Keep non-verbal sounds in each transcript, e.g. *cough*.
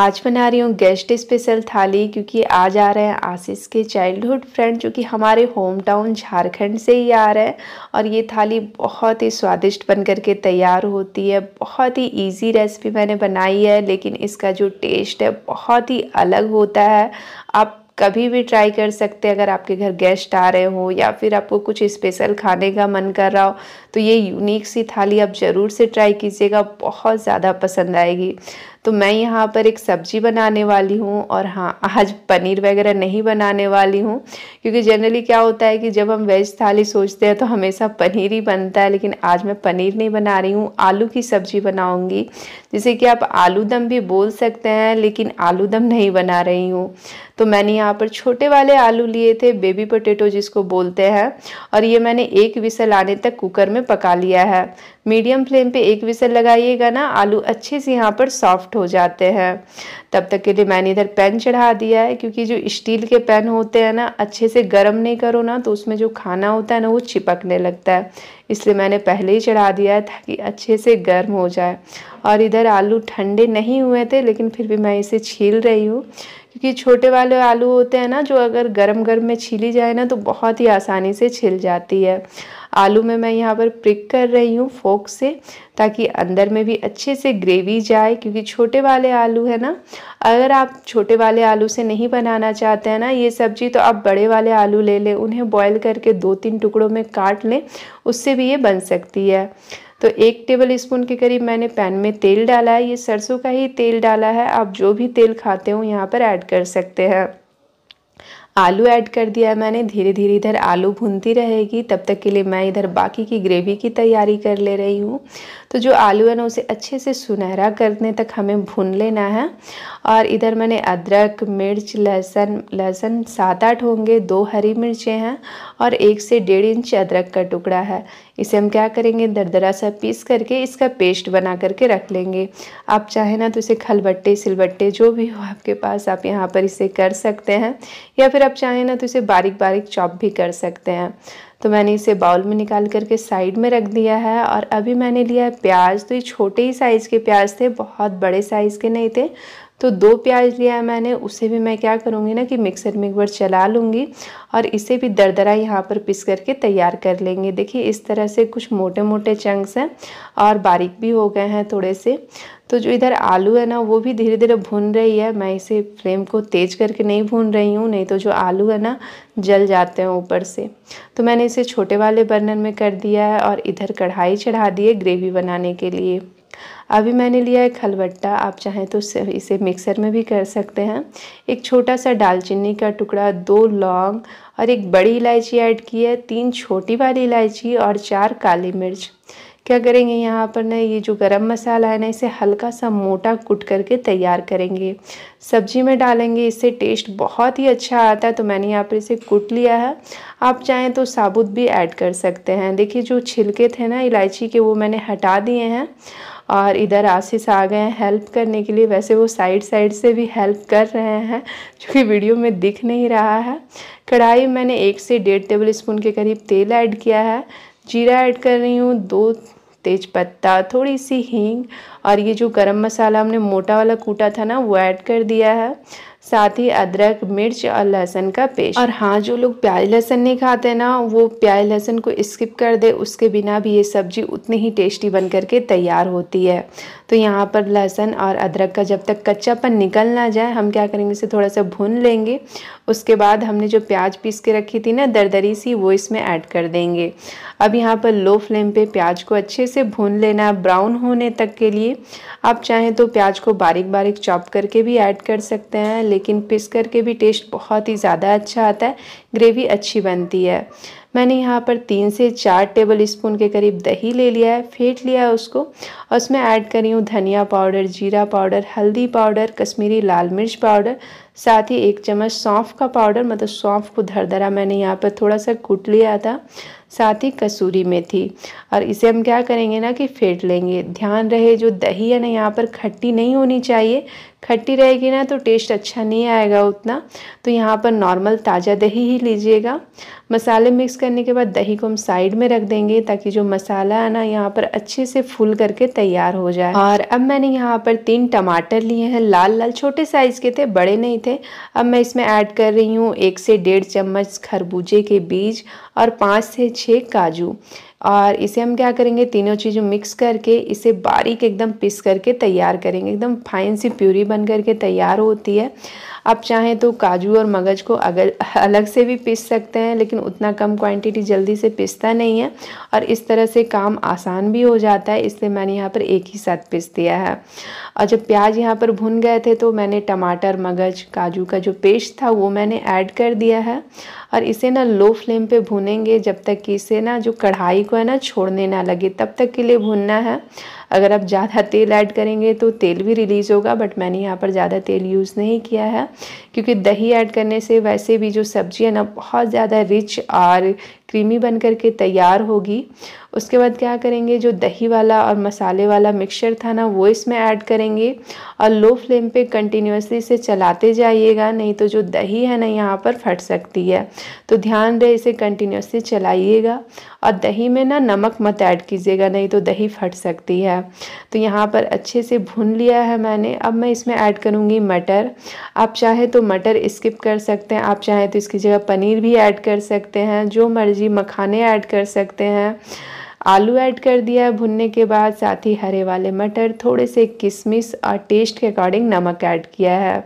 आज बना रही हूँ गेस्ट स्पेशल थाली क्योंकि आज आ रहे हैं आशीष के चाइल्डहुड फ्रेंड जो कि हमारे होम टाउन झारखंड से ही आ रहे हैं और ये थाली बहुत ही स्वादिष्ट बन के तैयार होती है बहुत ही इजी रेसिपी मैंने बनाई है लेकिन इसका जो टेस्ट है बहुत ही अलग होता है आप कभी भी ट्राई कर सकते हैं अगर आपके घर गेस्ट आ रहे हो या फिर आपको कुछ स्पेशल खाने का मन कर रहा हो तो ये यूनिक सी थाली आप ज़रूर से ट्राई कीजिएगा बहुत ज़्यादा पसंद आएगी तो मैं यहाँ पर एक सब्जी बनाने वाली हूँ और हाँ आज पनीर वगैरह नहीं बनाने वाली हूँ क्योंकि जनरली क्या होता है कि जब हम वेज थाली सोचते हैं तो हमेशा पनीर ही बनता है लेकिन आज मैं पनीर नहीं बना रही हूँ आलू की सब्जी बनाऊँगी जिसे कि आप आलू दम भी बोल सकते हैं लेकिन आलू दम नहीं बना रही हूँ तो मैंने यहाँ पर छोटे वाले आलू लिए थे बेबी पोटेटो जिसको बोलते हैं और ये मैंने एक विसल आने तक कुकर में पका लिया है मीडियम फ्लेम पे एक विसल लगाइएगा ना आलू अच्छे से यहाँ पर सॉफ्ट हो जाते हैं तब तक के लिए मैंने इधर पैन चढ़ा दिया है क्योंकि जो स्टील के पैन होते हैं ना अच्छे से गर्म नहीं करो ना तो उसमें जो खाना होता है ना वो चिपकने लगता है इसलिए मैंने पहले ही चढ़ा दिया है ताकि अच्छे से गर्म हो जाए और इधर आलू ठंडे नहीं हुए थे लेकिन फिर भी मैं इसे छील रही हूँ क्योंकि छोटे वाले आलू होते हैं ना जो अगर गर्म गर्म में छीली जाए ना तो बहुत ही आसानी से छिल जाती है आलू में मैं यहाँ पर प्रिक कर रही हूँ फोक से ताकि अंदर में भी अच्छे से ग्रेवी जाए क्योंकि छोटे वाले आलू है ना अगर आप छोटे वाले आलू से नहीं बनाना चाहते हैं ना ये सब्जी तो आप बड़े वाले आलू ले लें उन्हें बॉयल करके दो तीन टुकड़ों में काट लें उससे भी ये बन सकती है तो एक टेबल स्पून के करीब मैंने पैन में तेल डाला है ये सरसों का ही तेल डाला है आप जो भी तेल खाते हो यहाँ पर ऐड कर सकते हैं आलू ऐड कर दिया है मैंने धीरे धीरे इधर आलू भुनती रहेगी तब तक के लिए मैं इधर बाकी की ग्रेवी की तैयारी कर ले रही हूँ तो जो आलू है ना उसे अच्छे से सुनहरा करने तक हमें भून लेना है और इधर मैंने अदरक मिर्च लहसुन लहसुन सात आठ होंगे दो हरी मिर्चें हैं और एक से डेढ़ इंच अदरक का टुकड़ा है इसे हम क्या करेंगे दरदरा सा पीस करके इसका पेस्ट बना करके रख लेंगे आप चाहे ना तो इसे खलबट्टे सिलबट्टे जो भी हो आपके पास आप यहाँ पर इसे कर सकते हैं या फिर आप चाहें ना तो इसे बारीक बारीक चॉप भी कर सकते हैं तो मैंने इसे बाउल में निकाल करके साइड में रख दिया है और अभी मैंने लिया है प्याज तो ये छोटे ही साइज़ के प्याज थे बहुत बड़े साइज़ के नहीं थे तो दो प्याज लिया है मैंने उसे भी मैं क्या करूँगी ना कि मिक्सर में एक बार चला लूँगी और इसे भी दरदरा यहाँ पर पिस करके तैयार कर लेंगे देखिए इस तरह से कुछ मोटे मोटे चंक्स हैं और बारीक भी हो गए हैं थोड़े से तो जो इधर आलू है ना वो भी धीरे धीरे भून रही है मैं इसे फ्लेम को तेज करके नहीं भून रही हूँ नहीं तो जो आलू है ना जल जाते हैं ऊपर से तो मैंने इसे छोटे वाले बर्नर में कर दिया है और इधर कढ़ाई चढ़ा दी है ग्रेवी बनाने के लिए अभी मैंने लिया है खलबट्टा आप चाहें तो इसे मिक्सर में भी कर सकते हैं एक छोटा सा दालचीनी का टुकड़ा दो लौंग और एक बड़ी इलायची ऐड की है तीन छोटी वाली इलायची और चार काली मिर्च क्या करेंगे यहाँ पर ना ये जो गरम मसाला है ना इसे हल्का सा मोटा कुट करके तैयार करेंगे सब्जी में डालेंगे इससे टेस्ट बहुत ही अच्छा आता है तो मैंने यहाँ पर इसे कुट लिया है आप चाहें तो साबुत भी ऐड कर सकते हैं देखिए जो छिलके थे ना इलायची के वो मैंने हटा दिए हैं और इधर आशीष आ गए हैं हेल्प करने के लिए वैसे वो साइड साइड से भी हेल्प कर रहे हैं जो कि वीडियो में दिख नहीं रहा है कढ़ाई मैंने एक से डेढ़ टेबल स्पून के करीब तेल ऐड किया है जीरा ऐड कर रही हूँ दो तेज पत्ता थोड़ी सी हींग और ये जो गरम मसाला हमने मोटा वाला कूटा था ना वो ऐड कर दिया है साथ ही अदरक मिर्च और लहसुन का पेस्ट और हाँ जो लोग प्याज लहसुन नहीं खाते ना वो प्याज लहसुन को स्किप कर दे उसके बिना भी ये सब्जी उतनी ही टेस्टी बन करके तैयार होती है तो यहाँ पर लहसुन और अदरक का जब तक कच्चापन निकल ना जाए हम क्या करेंगे इसे थोड़ा सा भून लेंगे उसके बाद हमने जो प्याज पीस के रखी थी ना दरदरी सी वो इसमें ऐड कर देंगे अब यहाँ पर लो फ्लेम पे प्याज को अच्छे से भून लेना ब्राउन होने तक के लिए आप चाहें तो प्याज को बारीक बारीक चॉप करके भी ऐड कर सकते हैं लेकिन पिस करके भी टेस्ट बहुत ही ज़्यादा अच्छा आता है ग्रेवी अच्छी बनती है मैंने यहाँ पर तीन से चार टेबल स्पून के करीब दही ले लिया है फेंट लिया है उसको और उसमें ऐड करी हूँ धनिया पाउडर जीरा पाउडर हल्दी पाउडर कश्मीरी लाल मिर्च पाउडर साथ ही एक चम्मच सौंफ का पाउडर मतलब सौंफ को धरधरा मैंने यहाँ पर थोड़ा सा कूट लिया था साथ ही कसूरी मेथी और इसे हम क्या करेंगे ना कि फेंट लेंगे ध्यान रहे जो दही है ना यहाँ पर खट्टी नहीं होनी चाहिए खट्टी रहेगी ना तो टेस्ट अच्छा नहीं आएगा उतना तो यहाँ पर नॉर्मल ताज़ा दही ही लीजिएगा मसाले मिक्स करने के बाद दही को हम साइड में रख देंगे ताकि जो मसाला है ना यहाँ पर अच्छे से फुल करके तैयार हो जाए और अब मैंने यहाँ पर तीन टमाटर लिए हैं लाल लाल छोटे साइज़ के थे बड़े नहीं थे अब मैं इसमें ऐड कर रही हूँ एक से डेढ़ चम्मच खरबूजे के बीज और पाँच से छः काजू और इसे हम क्या करेंगे तीनों चीज़ों मिक्स करके इसे बारीक एकदम पिस करके तैयार करेंगे एकदम फाइन सी प्यूरी बन करके तैयार होती है आप चाहें तो काजू और मगज को अगर *laughs* अलग से भी पीस सकते हैं लेकिन उतना कम क्वांटिटी जल्दी से पिसता नहीं है और इस तरह से काम आसान भी हो जाता है इसलिए मैंने यहाँ पर एक ही साथ पीस दिया है और जब प्याज यहाँ पर भुन गए थे तो मैंने टमाटर मगज काजू का जो पेस्ट था वो मैंने ऐड कर दिया है और इसे ना लो फ्लेम पे भूनेंगे जब तक कि इसे ना जो कढ़ाई को है ना छोड़ने ना लगे तब तक के लिए भूनना है अगर आप ज़्यादा तेल ऐड करेंगे तो तेल भी रिलीज़ होगा बट मैंने यहाँ पर ज़्यादा तेल यूज़ नहीं किया है क्योंकि दही ऐड करने से वैसे भी जो सब्ज़ी है ना बहुत ज़्यादा रिच और क्रीमी बन करके तैयार होगी उसके बाद क्या करेंगे जो दही वाला और मसाले वाला मिक्सचर था ना वो इसमें ऐड करेंगे और लो फ्लेम पे कंटिन्यूसली इसे चलाते जाइएगा नहीं तो जो दही है ना यहाँ पर फट सकती है तो ध्यान रहे इसे कंटिन्यूसली चलाइएगा और दही में ना नमक मत ऐड कीजिएगा नहीं तो दही फट सकती है तो यहाँ पर अच्छे से भून लिया है मैंने अब मैं इसमें ऐड करूँगी मटर आप चाहे तो मटर स्किप कर सकते हैं आप चाहे तो इसकी जगह पनीर भी ऐड कर सकते हैं जो मर्ज़ी मखाने ऐड कर सकते हैं आलू ऐड कर दिया है भुनने के बाद साथ ही हरे वाले मटर थोड़े से किशमिश और टेस्ट के अकॉर्डिंग नमक ऐड किया है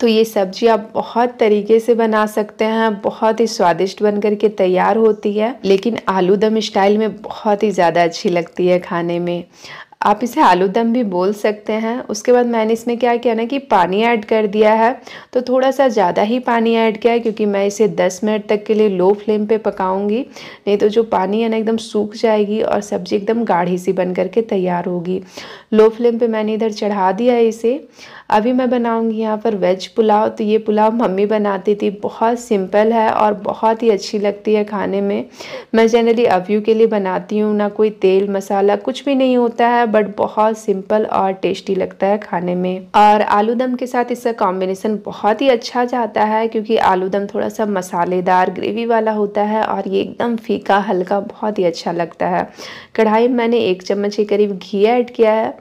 तो ये सब्जी आप बहुत तरीके से बना सकते हैं बहुत ही स्वादिष्ट बन करके तैयार होती है लेकिन आलू दम स्टाइल में बहुत ही ज़्यादा अच्छी लगती है खाने में आप इसे आलू दम भी बोल सकते हैं उसके बाद मैंने इसमें क्या किया ना कि पानी ऐड कर दिया है तो थोड़ा सा ज़्यादा ही पानी ऐड किया है क्योंकि मैं इसे 10 मिनट तक के लिए लो फ्लेम पे पकाऊंगी नहीं तो जो पानी है ना एकदम सूख जाएगी और सब्ज़ी एकदम गाढ़ी सी बन करके तैयार होगी लो फ्लेम पर मैंने इधर चढ़ा दिया है इसे अभी मैं बनाऊँगी यहाँ पर वेज पुलाव तो ये पुलाव मम्मी बनाती थी बहुत सिंपल है और बहुत ही अच्छी लगती है खाने में मैं जनरली अव्यू के लिए बनाती हूँ ना कोई तेल मसाला कुछ भी नहीं होता है बट बहुत सिंपल और टेस्टी लगता है खाने में और आलू दम के साथ इसका कॉम्बिनेसन बहुत ही अच्छा जाता है क्योंकि आलू दम थोड़ा सा मसालेदार ग्रेवी वाला होता है और ये एकदम फीका हल्का बहुत ही अच्छा लगता है कढ़ाई में मैंने एक चम्मच के करीब घी ऐड किया है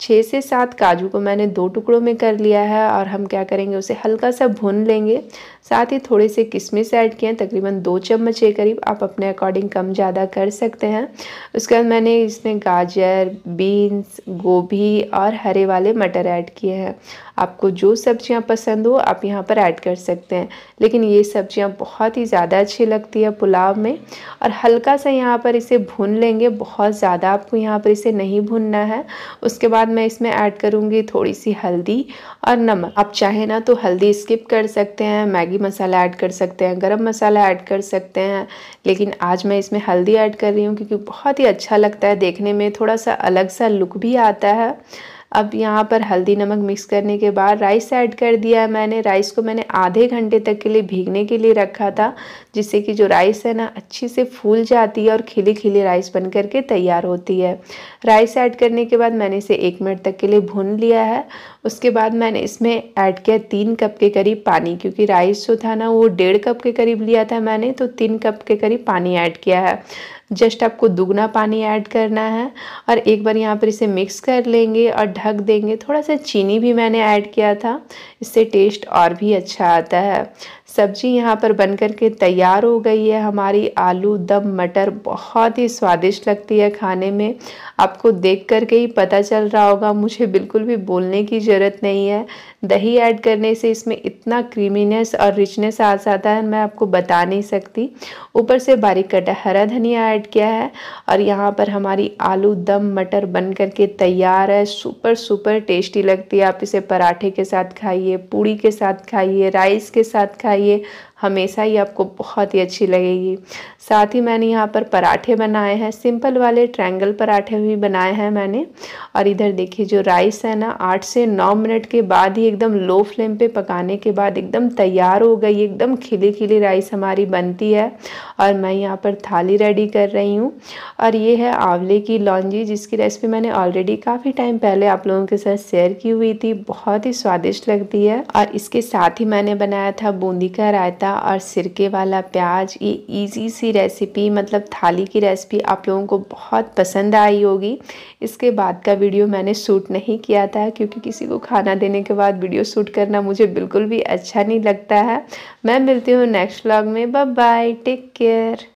छः से सात काजू को मैंने दो टुकड़ों में कर लिया है और हम क्या करेंगे उसे हल्का सा भून लेंगे साथ ही थोड़े से किशमिश ऐड किए हैं तकरीबन दो चम्मच के करीब आप अपने अकॉर्डिंग कम ज़्यादा कर सकते हैं उसके बाद मैंने इसमें गाजर बीन्स गोभी और हरे वाले मटर ऐड किए हैं आपको जो सब्जियां पसंद हो आप यहाँ पर ऐड कर सकते हैं लेकिन ये सब्जियां बहुत ही ज़्यादा अच्छी लगती है पुलाव में और हल्का सा यहाँ पर इसे भून लेंगे बहुत ज़्यादा आपको यहाँ पर इसे नहीं भूनना है उसके बाद मैं इसमें ऐड करूँगी थोड़ी सी हल्दी और नमक आप चाहें ना तो हल्दी स्किप कर सकते हैं मैगी मैगी मसाला ऐड कर सकते हैं गरम मसाला ऐड कर सकते हैं लेकिन आज मैं इसमें हल्दी ऐड कर रही हूँ क्योंकि बहुत ही अच्छा लगता है देखने में थोड़ा सा अलग सा लुक भी आता है अब यहाँ पर हल्दी नमक मिक्स करने के बाद राइस ऐड कर दिया है मैंने राइस को मैंने आधे घंटे तक के लिए भीगने के लिए रखा था जिससे कि जो राइस है ना अच्छी से फूल जाती है और खिली खिली राइस बन करके तैयार होती है राइस ऐड करने के बाद मैंने इसे एक मिनट तक के लिए भून लिया है उसके बाद मैंने इसमें ऐड किया तीन कप के करीब पानी क्योंकि राइस जो था ना वो डेढ़ कप के करीब लिया था मैंने तो तीन कप के करीब पानी ऐड किया है जस्ट आपको दुगना पानी ऐड करना है और एक बार यहाँ पर इसे मिक्स कर लेंगे और ढक देंगे थोड़ा सा चीनी भी मैंने ऐड किया था इससे टेस्ट और भी अच्छा आता है सब्जी यहाँ पर बन कर के तैयार हो गई है हमारी आलू दम मटर बहुत ही स्वादिष्ट लगती है खाने में आपको देख कर के ही पता चल रहा होगा मुझे बिल्कुल भी बोलने की ज़रूरत नहीं है दही ऐड करने से इसमें इतना क्रीमीनेस और रिचनेस आ जाता है मैं आपको बता नहीं सकती ऊपर से बारीक कटा हरा धनिया ऐड किया है और यहाँ पर हमारी आलू दम मटर बन कर के तैयार है सुपर सुपर टेस्टी लगती है आप इसे पराठे के साथ खाइए पूड़ी के साथ खाइए राइस के साथ खाइए लिए हमेशा ही आपको बहुत ही अच्छी लगेगी साथ ही मैंने यहाँ पर पराठे बनाए हैं सिंपल वाले ट्रायंगल पराठे भी बनाए हैं मैंने और इधर देखिए जो राइस है ना आठ से नौ मिनट के बाद ही एकदम लो फ्लेम पे पकाने के बाद एकदम तैयार हो गई एकदम खिली खिली राइस हमारी बनती है और मैं यहाँ पर थाली रेडी कर रही हूँ और ये है आंवले की लॉन्जी जिसकी रेसिपी मैंने ऑलरेडी काफ़ी टाइम पहले आप लोगों के साथ शेयर की हुई थी बहुत ही स्वादिष्ट लगती है और इसके साथ ही मैंने बनाया था बूंदी का रायता रायता और सिरके वाला प्याज ये इजी सी रेसिपी मतलब थाली की रेसिपी आप लोगों को बहुत पसंद आई होगी इसके बाद का वीडियो मैंने शूट नहीं किया था क्योंकि किसी को खाना देने के बाद वीडियो शूट करना मुझे बिल्कुल भी अच्छा नहीं लगता है मैं मिलती हूँ नेक्स्ट व्लॉग में बाय टेक केयर